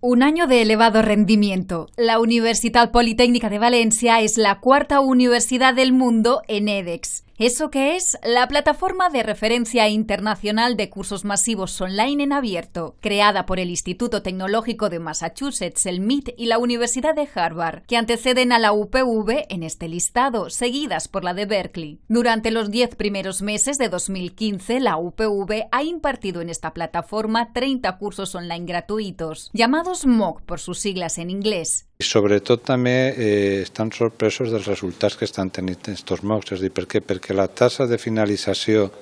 Un año de elevado rendimiento. La Universidad Politécnica de Valencia es la cuarta universidad del mundo en EDEX eso que es la plataforma de referencia internacional de cursos masivos online en abierto, creada por el Instituto Tecnológico de Massachusetts, el MIT y la Universidad de Harvard, que anteceden a la UPV en este listado, seguidas por la de Berkeley. Durante los 10 primeros meses de 2015, la UPV ha impartido en esta plataforma 30 cursos online gratuitos, llamados MOOC por sus siglas en inglés, y sobre todo también eh, están sorpresos los resultados que están teniendo estos MOOCs. És qué? Porque la tasa de finalización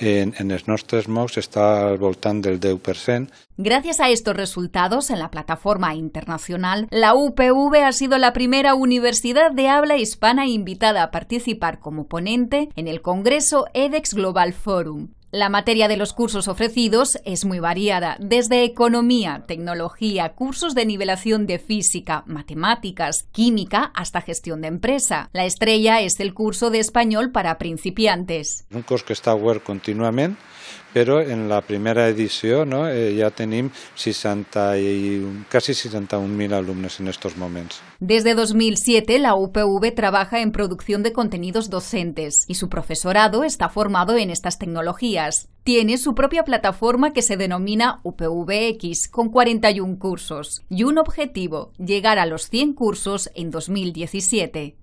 en, en está al voltant del 10%. Gracias a estos resultados en la plataforma internacional, la UPV ha sido la primera universidad de habla hispana invitada a participar como ponente en el Congreso EDEX Global Forum. La materia de los cursos ofrecidos es muy variada, desde economía, tecnología, cursos de nivelación de física, matemáticas, química, hasta gestión de empresa. La estrella es el curso de español para principiantes. Un curso que está continuamente pero en la primera edición eh, ya tenemos casi 61.000 alumnos en estos momentos. Desde 2007, la UPV trabaja en producción de contenidos docentes y su profesorado está formado en estas tecnologías. Tiene su propia plataforma que se denomina UPVX, con 41 cursos, y un objetivo, llegar a los 100 cursos en 2017.